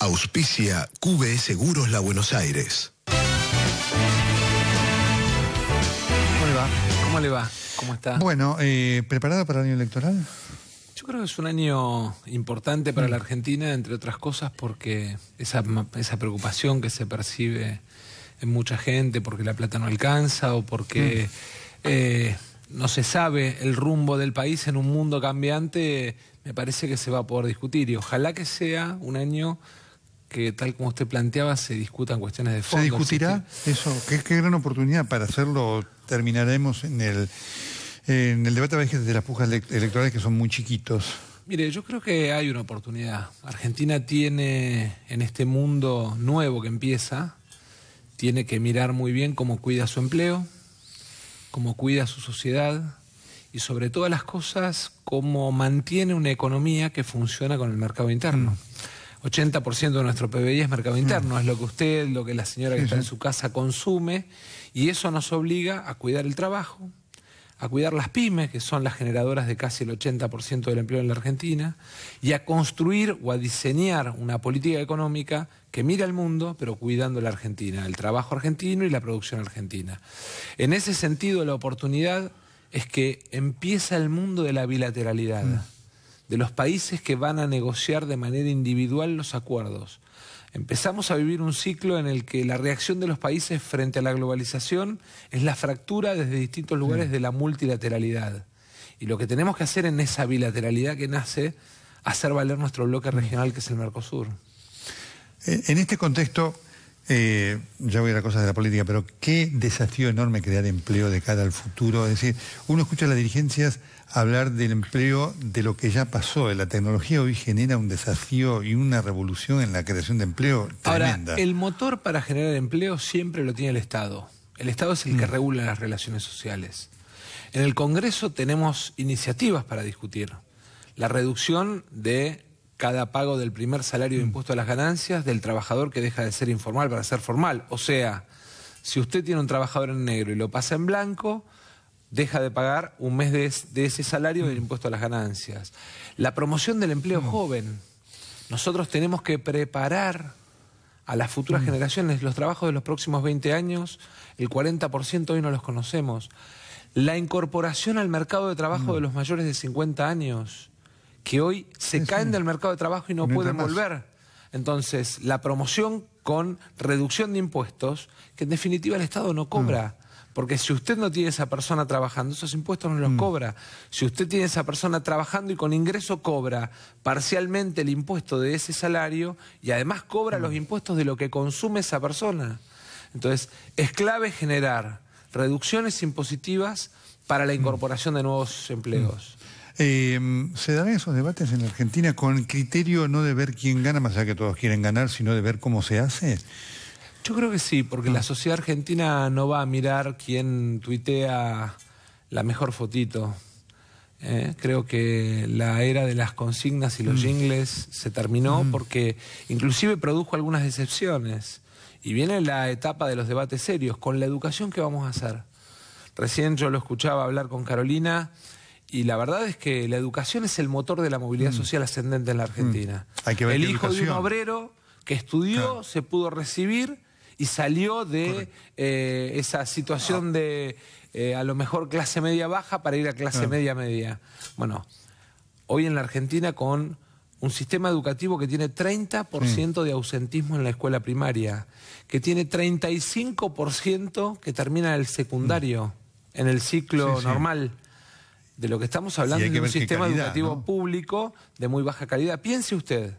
Auspicia QBE Seguros La Buenos Aires. ¿Cómo le va? ¿Cómo le va? ¿Cómo está? Bueno, eh, ¿preparada para el año electoral? Yo creo que es un año importante para mm. la Argentina, entre otras cosas, porque esa, esa preocupación que se percibe en mucha gente, porque la plata no alcanza o porque mm. eh, no se sabe el rumbo del país en un mundo cambiante, me parece que se va a poder discutir. Y ojalá que sea un año que tal como usted planteaba se discutan cuestiones de fondo. ¿Se discutirá eso? ¿Qué, gran oportunidad para hacerlo. Terminaremos en el, en el debate de las pujas electorales que son muy chiquitos. Mire, yo creo que hay una oportunidad. Argentina tiene en este mundo nuevo que empieza, tiene que mirar muy bien cómo cuida su empleo, cómo cuida su sociedad y sobre todas las cosas cómo mantiene una economía que funciona con el mercado interno. Mm. 80% de nuestro PBI es mercado mm. interno, es lo que usted, lo que la señora que está en su casa consume, y eso nos obliga a cuidar el trabajo, a cuidar las pymes, que son las generadoras de casi el 80% del empleo en la Argentina, y a construir o a diseñar una política económica que mira al mundo, pero cuidando la Argentina, el trabajo argentino y la producción argentina. En ese sentido, la oportunidad es que empieza el mundo de la bilateralidad. Mm de los países que van a negociar de manera individual los acuerdos. Empezamos a vivir un ciclo en el que la reacción de los países frente a la globalización es la fractura desde distintos lugares de la multilateralidad. Y lo que tenemos que hacer en esa bilateralidad que nace, hacer valer nuestro bloque regional que es el Mercosur. En este contexto, eh, ya voy a las cosas de la política, pero qué desafío enorme crear empleo de cara al futuro. Es decir, uno escucha las dirigencias hablar del empleo de lo que ya pasó. La tecnología hoy genera un desafío y una revolución en la creación de empleo tremenda. Ahora, el motor para generar empleo siempre lo tiene el Estado. El Estado es el que mm. regula las relaciones sociales. En el Congreso tenemos iniciativas para discutir. La reducción de cada pago del primer salario de mm. impuesto a las ganancias del trabajador que deja de ser informal para ser formal. O sea, si usted tiene un trabajador en negro y lo pasa en blanco, deja de pagar un mes de, ese salario del impuesto a las ganancias. La promoción del empleo mm. joven. Nosotros tenemos que preparar a las futuras mm. generaciones. Los trabajos de los próximos 20 años, el 40% hoy no los conocemos. La incorporación al mercado de trabajo mm. de los mayores de 50 años, que hoy se caen del mercado de trabajo y no, pueden volver. Entonces, la promoción con reducción de impuestos, que en definitiva el Estado no cobra. Porque si usted no tiene esa persona trabajando, esos impuestos no los mm. cobra. Si usted tiene esa persona trabajando y con ingreso cobra parcialmente el impuesto de ese salario y además cobra mm. los impuestos de lo que consume esa persona. Entonces, es clave generar reducciones impositivas para la mm. incorporación de nuevos empleos. Eh, ¿Se dan esos debates en la Argentina con criterio no de ver quién gana, más allá que todos quieren ganar, sino de ver cómo se hace? Yo creo que sí, porque la mm. sociedad argentina no va a mirar quién tuitea la mejor fotito. ¿eh? creo que la era de las consignas y los mm. jingles se terminó mm. porque inclusive produjo algunas decepciones. Y viene la etapa de los debates serios, con la educación que vamos a hacer. Recién yo lo escuchaba hablar con Carolina y la verdad es que la educación es el motor de la movilidad social ascendente en la Argentina. que el hijo de un obrero que estudió, se pudo recibir y salió de eh, esa situación ah. de eh, a lo mejor clase media baja para ir a clase media media. Bueno, hoy en la Argentina con un sistema educativo que tiene 30% mm. de ausentismo en la escuela primaria, que tiene 35% que termina el secundario, mm. en el ciclo normal de lo que estamos hablando es de un sistema educativo público de muy baja calidad. Piense usted,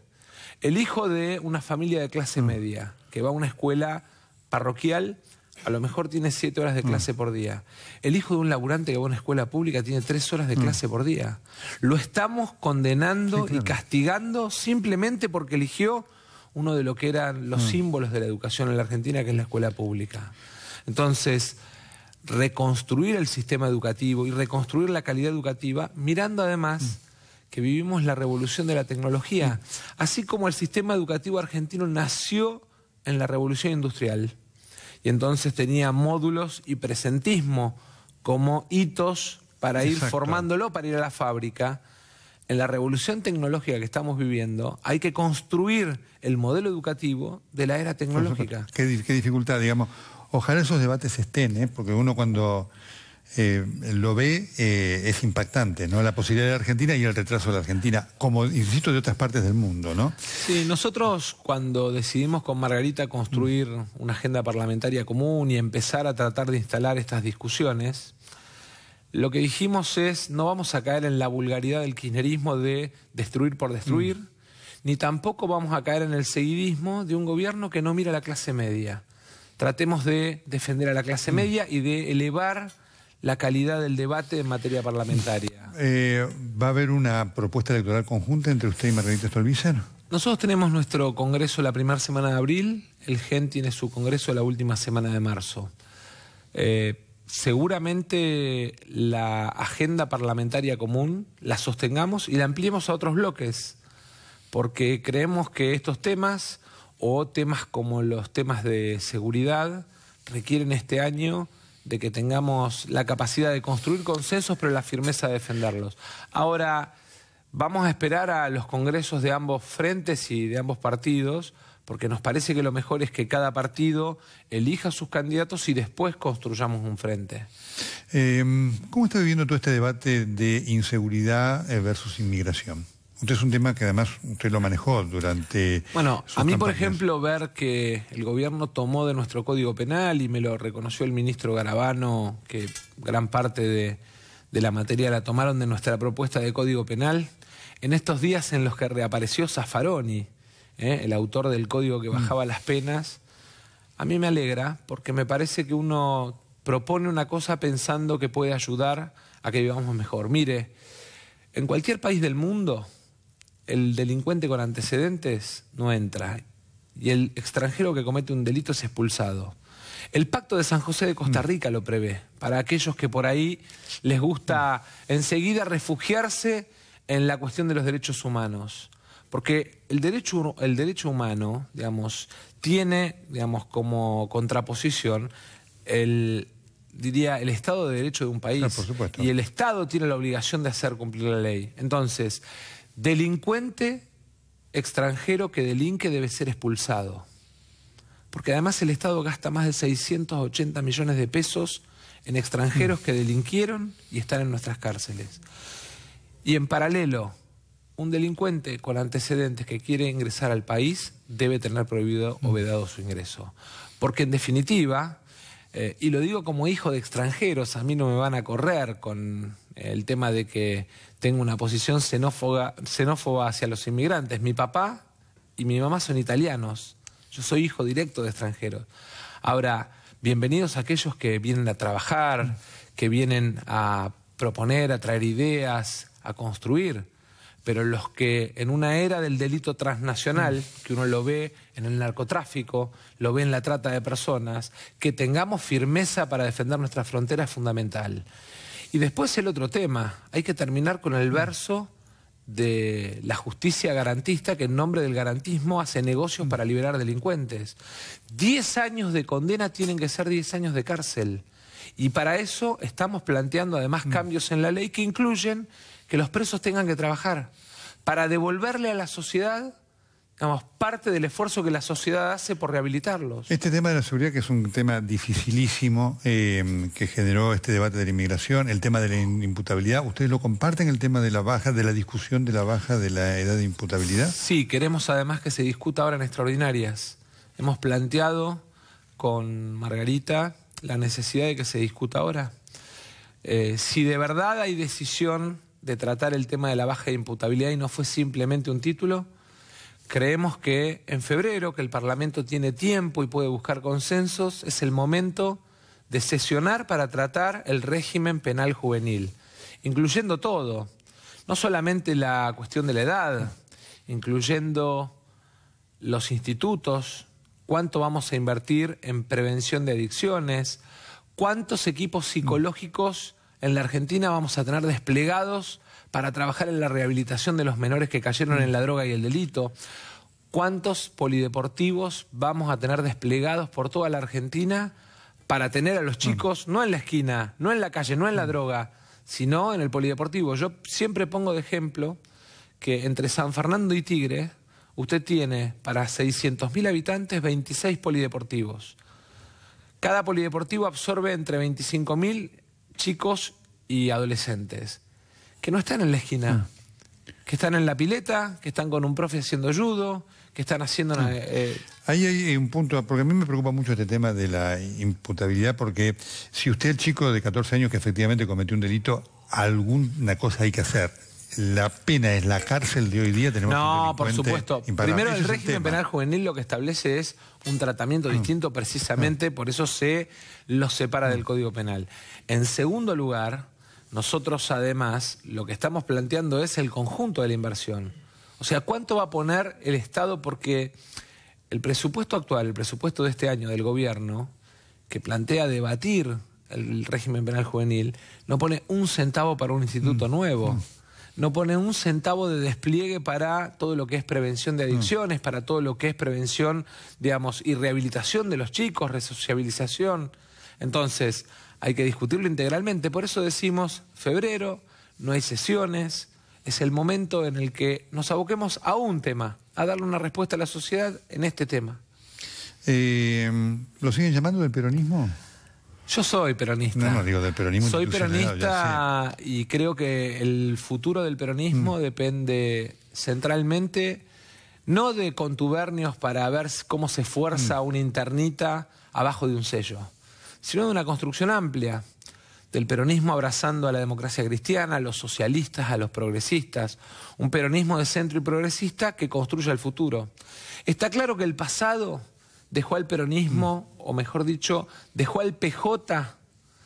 el hijo de una familia de clase mm. media que va a una escuela parroquial, a lo mejor tiene siete horas de mm. clase por día. El hijo de un laburante que va a una escuela pública tiene tres horas de mm. clase por día. Lo estamos condenando y castigando simplemente porque eligió uno de lo que eran los símbolos de la educación en la Argentina, que es la escuela pública. Entonces, reconstruir el sistema educativo y reconstruir la calidad educativa, mirando además que vivimos la revolución de la tecnología, así como el sistema educativo argentino nació en la revolución industrial. Y entonces tenía módulos y presentismo como hitos para ir formándolo, para ir a la fábrica. En la revolución tecnológica que estamos viviendo, hay que construir el modelo educativo de la era tecnológica. Qué, qué dificultad, digamos. Ojalá esos debates estén, ¿eh? porque uno cuando eh, lo ve, eh, es impactante, ¿no? La posibilidad de la Argentina y el retraso de la Argentina, como, insisto, de otras partes del mundo, ¿no? Sí, nosotros cuando decidimos con Margarita construir una agenda parlamentaria común y empezar a tratar de instalar estas discusiones, lo que dijimos es, no vamos a caer en la vulgaridad del kirchnerismo de destruir por destruir, mm. ni tampoco vamos a caer en el seguidismo de un gobierno que no mira a la clase media. Tratemos de defender a la clase mm. media y de elevar la calidad del debate en materia parlamentaria. Eh, ¿Va a haber una propuesta electoral conjunta entre usted y Margarita Stolbizer? Nosotros tenemos nuestro congreso la primera semana de abril, el GEN tiene su congreso la última semana de marzo. Eh, seguramente la agenda parlamentaria común la sostengamos y la ampliemos a otros bloques, porque creemos que estos temas o temas como los temas de seguridad requieren este año de que tengamos la capacidad de construir consensos, pero la firmeza de defenderlos. Ahora, vamos a esperar a los congresos de ambos frentes y de ambos partidos, porque nos parece que lo mejor es que cada partido elija sus candidatos y después construyamos un frente. Em, ¿Cómo está viviendo todo este debate de inseguridad eh, versus inmigración? Entonces es un tema que además usted lo manejó durante. Bueno, a mí, por ejemplo, ver que el gobierno tomó de nuestro Código Penal y me lo reconoció el ministro Garabano, que gran parte de, la materia la tomaron de nuestra propuesta de Código Penal, en estos días en los que reapareció Zaffaroni, ¿eh? el autor del código que mm. bajaba las penas, a mí me alegra porque me parece que uno propone una cosa pensando que puede ayudar a que vivamos mejor. Mire, en cualquier país del mundo, el delincuente con antecedentes no entra y el extranjero que comete un delito es expulsado. El pacto de San José de Costa mm. Rica lo prevé, para aquellos que por ahí les gusta mm. enseguida refugiarse en la cuestión de los derechos humanos. Porque el derecho, el derecho humano, digamos, tiene, digamos, como contraposición el, diría, el Estado de Derecho de un país. Ah, y el Estado tiene la obligación de hacer cumplir la ley. Entonces, delincuente extranjero que delinque debe ser expulsado. Porque además el Estado gasta más de 680 millones de pesos en extranjeros que delinquieron y están en nuestras cárceles. Y en paralelo, un delincuente con antecedentes que quiere ingresar al país debe tener prohibido o vedado su ingreso. Porque en definitiva, eh, y lo digo como hijo de extranjeros, a mí no me van a correr con el tema de que tengo una posición xenófoba, hacia los inmigrantes. Mi papá y mi mamá son italianos. Yo soy hijo directo de extranjeros. Ahora, bienvenidos a aquellos que vienen a trabajar, que vienen a proponer, a traer ideas, a construir. Pero los que en una era del delito transnacional, que uno lo ve en el narcotráfico, lo ve en la trata de personas, que tengamos firmeza para defender nuestras fronteras es fundamental. Y después el otro tema, hay que terminar con el verso de la justicia garantista que en nombre del garantismo hace negocios para liberar delincuentes. Diez años de condena tienen que ser diez años de cárcel. Y para eso estamos planteando además mm. cambios en la ley que incluyen que los presos tengan que trabajar para devolverle a la sociedad parte del esfuerzo que la sociedad hace por rehabilitarlos. Este tema de la seguridad, que es un tema dificilísimo, eh, que generó este debate de la inmigración, el tema de la imputabilidad, ¿ustedes lo comparten el tema de la baja, de la discusión de la baja de la edad de imputabilidad? Sí, queremos además que se discuta ahora en extraordinarias. Hemos planteado con Margarita la necesidad de que se discuta ahora. Eh, si de verdad hay decisión de tratar el tema de la baja de imputabilidad y no fue simplemente un título, Creemos que en febrero, que el Parlamento tiene tiempo y puede buscar consensos, es el momento de sesionar para tratar el régimen penal juvenil, incluyendo todo, no solamente la cuestión de la edad, incluyendo los institutos, cuánto vamos a invertir en prevención de adicciones, cuántos equipos psicológicos en la Argentina vamos a tener desplegados para trabajar en la rehabilitación de los menores que cayeron en mm. la droga y el delito? ¿Cuántos polideportivos vamos a tener desplegados por toda la Argentina para tener a los mm. chicos no en la esquina, no en la calle, no en la mm. droga, sino en el polideportivo? Yo siempre pongo de ejemplo que entre San Fernando y Tigre usted tiene para 600.000 habitantes 26 polideportivos. Cada polideportivo absorbe entre 25.000 chicos y adolescentes que no están en la esquina, ah. que están en la pileta, que están con un profe haciendo judo, que están haciendo... Una, ah. eh, Ahí hay un punto, porque a mí me preocupa mucho este tema de la imputabilidad, porque si usted, el chico de 14 años que efectivamente cometió un delito, alguna cosa hay que hacer. La pena es la cárcel de hoy día. Tenemos no, por supuesto. Primero, el régimen penal juvenil lo que establece es un tratamiento mm. distinto ah. precisamente, por eso se lo separa mm. del Código Penal. En segundo lugar nosotros además lo que estamos planteando es el conjunto de la inversión. O sea, ¿cuánto va a poner el Estado? Porque el presupuesto actual, el presupuesto de este año del gobierno, que plantea debatir el régimen penal juvenil, no pone un centavo para un instituto mm. nuevo. Mm. No pone un centavo de despliegue para todo lo que es prevención de mm. adicciones, para todo lo que es prevención, digamos, y rehabilitación de los chicos, resociabilización. Entonces, hay que discutirlo integralmente. Por eso decimos, febrero, no hay sesiones, es el momento en el que nos aboquemos a un tema, a darle una respuesta a la sociedad en este tema. Eh, ¿Lo siguen llamando del peronismo? Yo soy peronista. No, no, digo del peronismo. Soy peronista y creo que el futuro del peronismo mm. depende centralmente no de contubernios para ver cómo se fuerza mm. una internita abajo de un sello sino de una construcción amplia del peronismo abrazando a la democracia cristiana, a los socialistas, a los progresistas, un peronismo de centro y progresista que construya el futuro. Está claro que el pasado dejó al peronismo, mm. o mejor dicho, dejó al PJ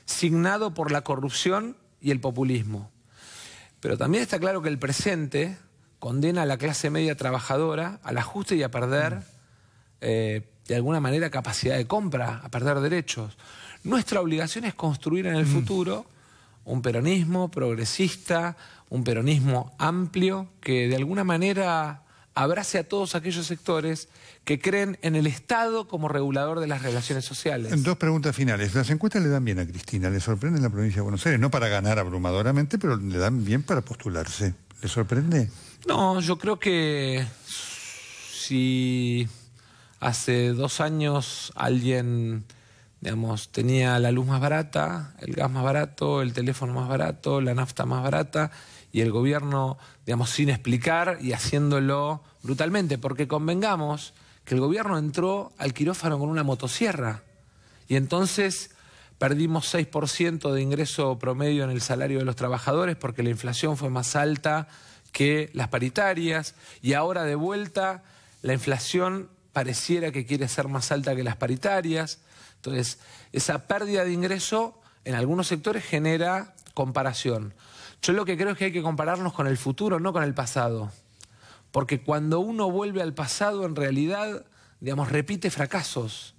signado por la corrupción y el populismo. Pero también está claro que el presente condena a la clase media trabajadora al ajuste y a perder, mm. eh, de alguna manera, capacidad de compra, a perder derechos. Nuestra obligación es construir en el mm. futuro un peronismo progresista, un peronismo amplio, que de alguna manera abrace a todos aquellos sectores que creen en el Estado como regulador de las relaciones sociales. Dos preguntas finales. Las encuestas le dan bien a Cristina, le sorprende en la provincia de Buenos Aires, no para ganar abrumadoramente, pero le dan bien para postularse. ¿Le sorprende? No, yo creo que si hace dos años alguien tenía la luz más barata, el gas más barato, el teléfono más barato, la nafta más barata y el gobierno, digamos, sin explicar y haciéndolo brutalmente, porque convengamos que el gobierno entró al quirófano con una motosierra y entonces perdimos 6% de ingreso promedio en el salario de los trabajadores porque la inflación fue más alta que las paritarias y ahora de vuelta la inflación pareciera que quiere ser más alta que las paritarias entonces, esa pérdida de ingreso en algunos sectores genera comparación. Yo lo que creo es que hay que compararnos con el futuro, no con el pasado. Porque cuando uno vuelve al pasado, en realidad, digamos, repite fracasos.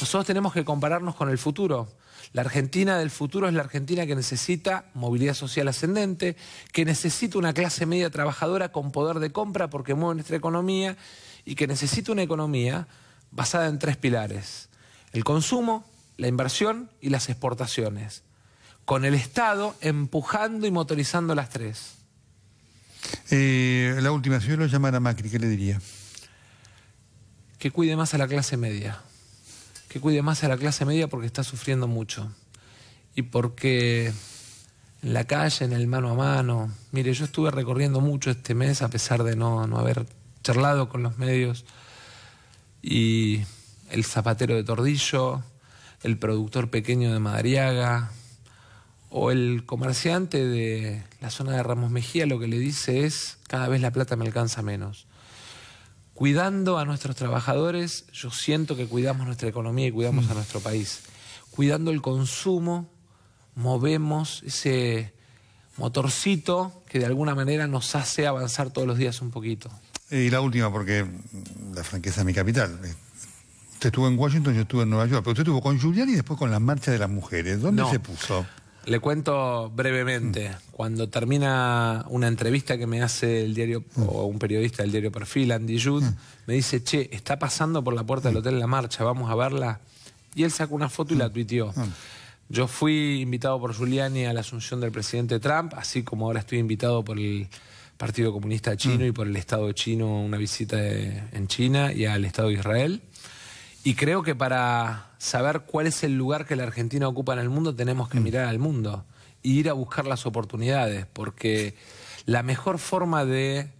Nosotros tenemos que compararnos con el futuro. La Argentina del futuro es la Argentina que necesita movilidad social ascendente, que necesita una clase media trabajadora con poder de compra porque mueve nuestra economía y que necesita una economía basada en tres pilares el consumo, la inversión y las exportaciones, con el Estado empujando y motorizando las tres. Eh, la última, si yo lo llamara Macri, ¿qué le diría? Que cuide más a la clase media, que cuide más a la clase media porque está sufriendo mucho y porque en la calle, en el mano a mano, mire, yo estuve recorriendo mucho este mes a pesar de no, no haber charlado con los medios y el zapatero de Tordillo, el productor pequeño de Madariaga o el comerciante de la zona de Ramos Mejía lo que le dice es cada vez la plata me alcanza menos. Cuidando a nuestros trabajadores, yo siento que cuidamos nuestra economía y cuidamos a mm. nuestro país. Cuidando el consumo, movemos ese motorcito que de alguna manera nos hace avanzar todos los días un poquito. Y la última, porque la franqueza es mi capital. Usted estuvo en Washington, yo estuve en Nueva York, pero usted estuvo con Giuliani y después con la marcha de las mujeres. ¿Dónde se puso? Le cuento brevemente. Mm. Cuando termina una entrevista que me hace el diario mm. o un periodista del diario Perfil, Andy Judd, mm. me dice, che, está pasando por la puerta del hotel La Marcha, vamos a verla. Y él sacó una foto y la tuiteó. Yo fui invitado por Giuliani a la asunción del presidente Trump, así como ahora estoy invitado por el Partido Comunista Chino y por el Estado chino una visita en China y al Estado de Israel. Y creo que para saber cuál es el lugar que la Argentina ocupa en el mundo tenemos que mm. mirar al mundo y e ir a buscar las oportunidades, porque la mejor forma de,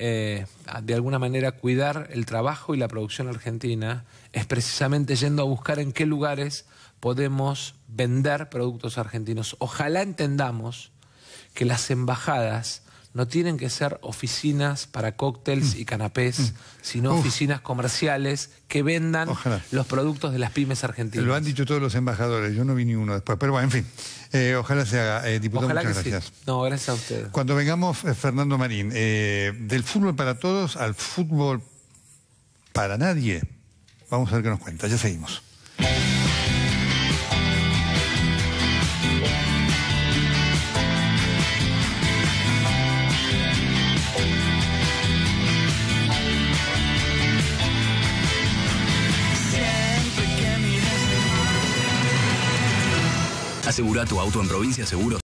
eh, de alguna manera, cuidar el trabajo y la producción argentina es precisamente yendo a buscar en qué lugares podemos vender productos argentinos. Ojalá entendamos que las embajadas no tienen que ser oficinas para cócteles mm. y canapés, mm. sino oficinas comerciales que vendan los productos de las pymes argentinas. Lo han dicho todos los embajadores, yo no vi ni uno después, pero bueno, en fin. Eh, ojalá se haga, eh, diputado. Ojalá que gracias. No, gracias a usted. Cuando vengamos, eh, Fernando Marín, del fútbol para todos al fútbol para nadie, vamos a ver qué nos cuenta. Ya seguimos. Asegura tu auto en Provincia Seguros.